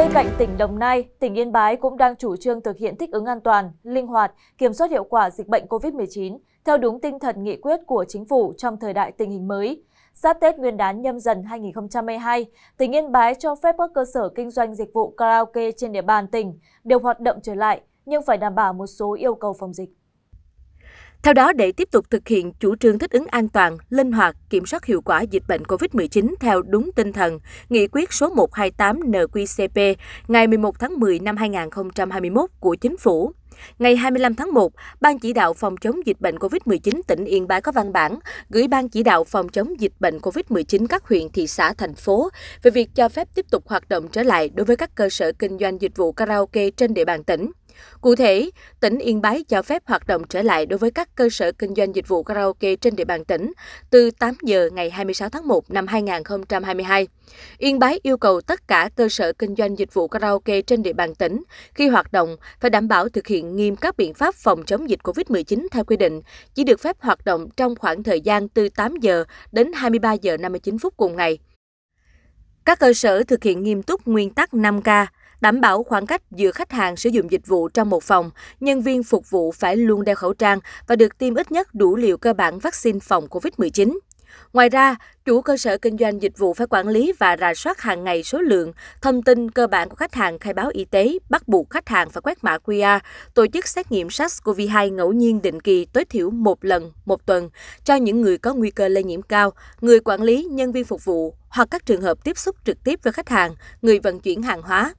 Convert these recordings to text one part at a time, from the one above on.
Bên cạnh tỉnh Đồng Nai, tỉnh Yên Bái cũng đang chủ trương thực hiện thích ứng an toàn, linh hoạt, kiểm soát hiệu quả dịch bệnh COVID-19 theo đúng tinh thần nghị quyết của chính phủ trong thời đại tình hình mới. Giáp Tết Nguyên đán nhâm dần 2022, tỉnh Yên Bái cho phép các cơ sở kinh doanh dịch vụ karaoke trên địa bàn tỉnh đều hoạt động trở lại nhưng phải đảm bảo một số yêu cầu phòng dịch. Theo đó, để tiếp tục thực hiện chủ trương thích ứng an toàn, linh hoạt, kiểm soát hiệu quả dịch bệnh COVID-19 theo đúng tinh thần, Nghị quyết số 128 NQCP ngày 11 tháng 10 năm 2021 của Chính phủ. Ngày 25 tháng 1, Ban chỉ đạo phòng chống dịch bệnh COVID-19 tỉnh Yên Bái có văn bản gửi Ban chỉ đạo phòng chống dịch bệnh COVID-19 các huyện, thị xã, thành phố về việc cho phép tiếp tục hoạt động trở lại đối với các cơ sở kinh doanh dịch vụ karaoke trên địa bàn tỉnh. Cụ thể, tỉnh Yên Bái cho phép hoạt động trở lại đối với các cơ sở kinh doanh dịch vụ karaoke trên địa bàn tỉnh từ 8 giờ ngày 26 tháng 1 năm 2022. Yên Bái yêu cầu tất cả cơ sở kinh doanh dịch vụ karaoke trên địa bàn tỉnh khi hoạt động phải đảm bảo thực hiện nghiêm các biện pháp phòng chống dịch COVID-19 theo quy định, chỉ được phép hoạt động trong khoảng thời gian từ 8 giờ đến 23 giờ 59 phút cùng ngày. Các cơ sở thực hiện nghiêm túc nguyên tắc 5K – đảm bảo khoảng cách giữa khách hàng sử dụng dịch vụ trong một phòng, nhân viên phục vụ phải luôn đeo khẩu trang và được tiêm ít nhất đủ liều cơ bản vaccine phòng COVID-19. Ngoài ra, chủ cơ sở kinh doanh dịch vụ phải quản lý và rà soát hàng ngày số lượng, thông tin cơ bản của khách hàng khai báo y tế, bắt buộc khách hàng phải quét mã QR, tổ chức xét nghiệm SARS-CoV-2 ngẫu nhiên định kỳ tối thiểu một lần một tuần cho những người có nguy cơ lây nhiễm cao, người quản lý, nhân viên phục vụ hoặc các trường hợp tiếp xúc trực tiếp với khách hàng, người vận chuyển hàng hóa.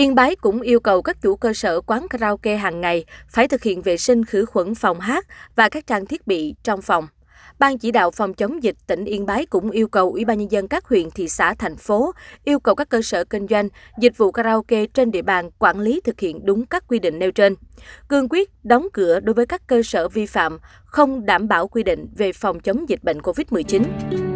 Yên Bái cũng yêu cầu các chủ cơ sở quán karaoke hàng ngày phải thực hiện vệ sinh khử khuẩn phòng hát và các trang thiết bị trong phòng. Ban chỉ đạo phòng chống dịch tỉnh Yên Bái cũng yêu cầu Ủy ban nhân dân các huyện, thị xã, thành phố yêu cầu các cơ sở kinh doanh, dịch vụ karaoke trên địa bàn quản lý thực hiện đúng các quy định nêu trên. Cương quyết đóng cửa đối với các cơ sở vi phạm không đảm bảo quy định về phòng chống dịch bệnh COVID-19.